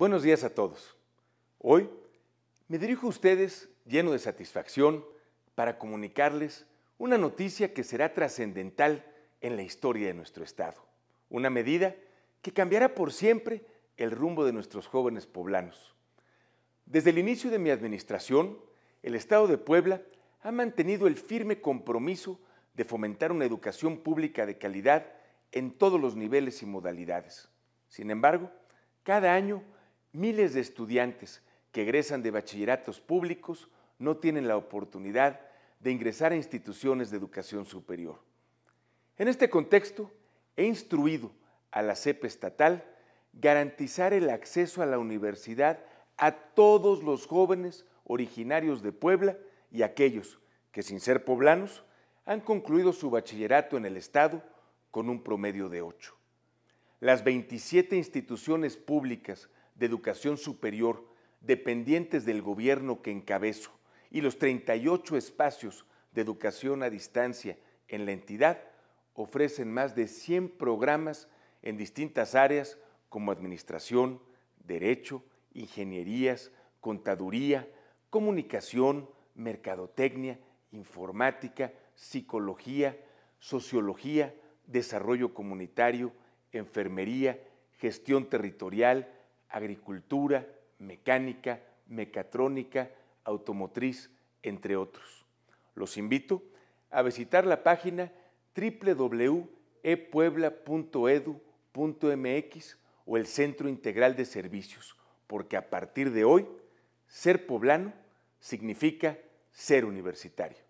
Buenos días a todos. Hoy me dirijo a ustedes lleno de satisfacción para comunicarles una noticia que será trascendental en la historia de nuestro Estado. Una medida que cambiará por siempre el rumbo de nuestros jóvenes poblanos. Desde el inicio de mi administración, el Estado de Puebla ha mantenido el firme compromiso de fomentar una educación pública de calidad en todos los niveles y modalidades. Sin embargo, cada año Miles de estudiantes que egresan de bachilleratos públicos no tienen la oportunidad de ingresar a instituciones de educación superior. En este contexto, he instruido a la CEP estatal garantizar el acceso a la universidad a todos los jóvenes originarios de Puebla y aquellos que, sin ser poblanos, han concluido su bachillerato en el Estado con un promedio de 8. Las 27 instituciones públicas de educación superior dependientes del gobierno que encabezo y los 38 espacios de educación a distancia en la entidad ofrecen más de 100 programas en distintas áreas como administración, derecho, ingenierías, contaduría, comunicación, mercadotecnia, informática, psicología, sociología, desarrollo comunitario, enfermería, gestión territorial, agricultura, mecánica, mecatrónica, automotriz, entre otros. Los invito a visitar la página www.epuebla.edu.mx o el Centro Integral de Servicios, porque a partir de hoy, ser poblano significa ser universitario.